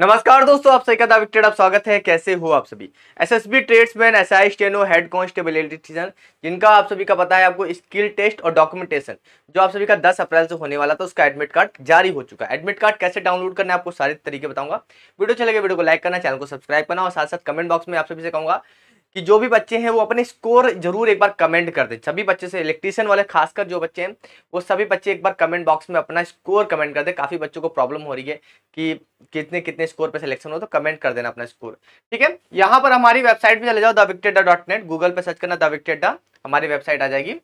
नमस्कार दोस्तों आप सभी का दाविक ट्रेड आप स्वागत है कैसे हो आप सभी SSB tradesman SI steno head कॉन्स्टेबिलिटीजन जिनका आप सभी का पता है आपको स्किल टेस्ट और डॉक्यूमेंटेशन जो आप सभी का 10 अप्रैल से होने वाला था उसका एडमिट कार्ड जारी हो चुका है एडमिट कार्ड कैसे डाउनलोड करना है आपको सारे तरीके बताऊंगा वीडियो चलेगा वीडियो को लाइक करना चैनल को सब्सक्राइब करना और साथ साथ कमेंट बॉक्स में आप सभी से कहूँगा कि जो भी बच्चे हैं वो अपने स्कोर जरूर एक बार कमेंट कर दें सभी बच्चे से इलेक्ट्रीशियन वाले खासकर जो बच्चे हैं वो सभी बच्चे एक बार कमेंट बॉक्स में अपना स्कोर कमेंट कर दें काफ़ी बच्चों को प्रॉब्लम हो रही है कि कितने कितने स्कोर पे सिलेक्शन हो तो कमेंट कर देना अपना स्कोर ठीक है यहाँ पर हमारी वेबसाइट भी चले जाओ दिक्टेडा डॉट नेट गूगल पर सर्च करना द हमारी वेबसाइट आ जाएगी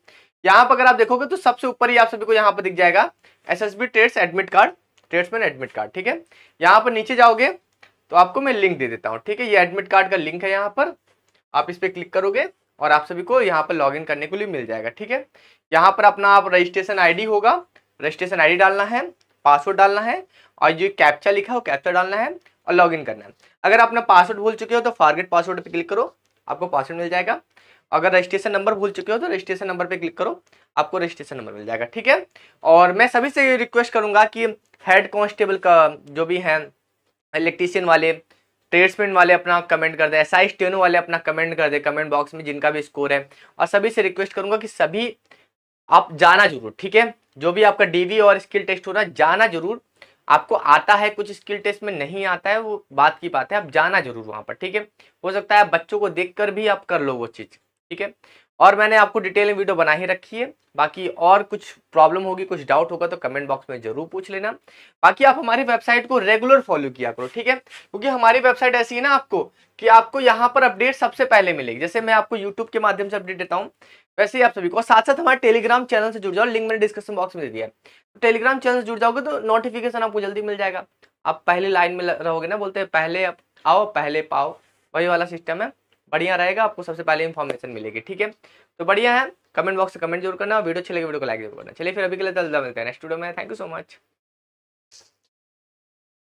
यहाँ पर अगर आप देखोगे तो सबसे ऊपर ही आप सभी को यहाँ पर दिख जाएगा S S B trades admit card tradesman admit card ठीक है यहाँ पर नीचे जाओगे तो आपको मैं लिंक दे देता हूँ ठीक है ये एडमिट कार्ड का लिंक है यहाँ पर आप इस पर क्लिक करोगे और आप सभी को यहाँ पर लॉगिन करने के लिए मिल जाएगा ठीक है यहाँ पर अपना आप रजिस्ट्रेशन आईडी होगा रजिस्ट्रेशन आईडी डालना है पासवर्ड डालना है और जो कैप्चा लिखा हो कैप्चा डालना है और लॉगिन करना है अगर अपना पासवर्ड भूल चुके हो तो फारगेट पासवर्ड पर क्लिक करो आपको पासवर्ड मिल जाएगा अगर रजिस्ट्रेशन नंबर भूल चुके हो तो रजिस्ट्रेशन नंबर पे क्लिक करो आपको रजिस्ट्रेशन नंबर मिल जाएगा ठीक है और मैं सभी से रिक्वेस्ट करूंगा कि हेड कांस्टेबल का जो भी हैं इलेक्ट्रीशियन वाले ट्रेड्समैन वाले अपना कमेंट कर दें एस आई स्टेनो वाले अपना कमेंट कर दें कमेंट बॉक्स में जिनका भी स्कोर है और सभी से रिक्वेस्ट करूंगा कि सभी आप जाना जरूर ठीक है जो भी आपका डीवी और स्किल टेस्ट हो रहा है जाना जरूर आपको आता है कुछ स्किल टेस्ट में नहीं आता है वो बात की बात है आप जाना जरूर वहाँ पर ठीक है हो सकता है बच्चों को देख भी आप कर लो वो चीज़ ठीक है और मैंने आपको डिटेल में वीडियो बना ही रखी है बाकी और कुछ प्रॉब्लम होगी कुछ डाउट होगा तो कमेंट बॉक्स में जरूर पूछ लेना बाकी आप हमारी वेबसाइट को रेगुलर फॉलो किया करो ठीक है क्योंकि हमारी वेबसाइट ऐसी है ना आपको कि आपको यहाँ पर अपडेट सबसे पहले मिलेगी जैसे मैं आपको यूट्यूब के माध्यम से अपडेट देता हूँ वैसे ही आप सभी को साथ साथ हमारे टेलीग्राम चैनल से जुड़ जाओ लिंक मैंने डिस्क्रिप्शन बॉक्स में दे दिया है टेलीग्राम तो चैनल से जुड़ जाओगे तो नोटिफिकेशन आपको जल्दी मिल जाएगा आप पहले लाइन में रहोगे ना बोलते हैं पहले आओ पहले पाओ वही वाला सिस्टम है बढ़िया रहेगा आपको सबसे पहले इन्फॉर्मेशन मिलेगी ठीक है तो बढ़िया है कमेंट बॉक्स से कमेंट जरूर करना वीडियो अच्छी लगे वीडियो को लाइक जरूर करना चलिए फिर अभी के लिए जल्दा मिलते हैं नेक्स्ट वीडियो में थैंक यू सो मच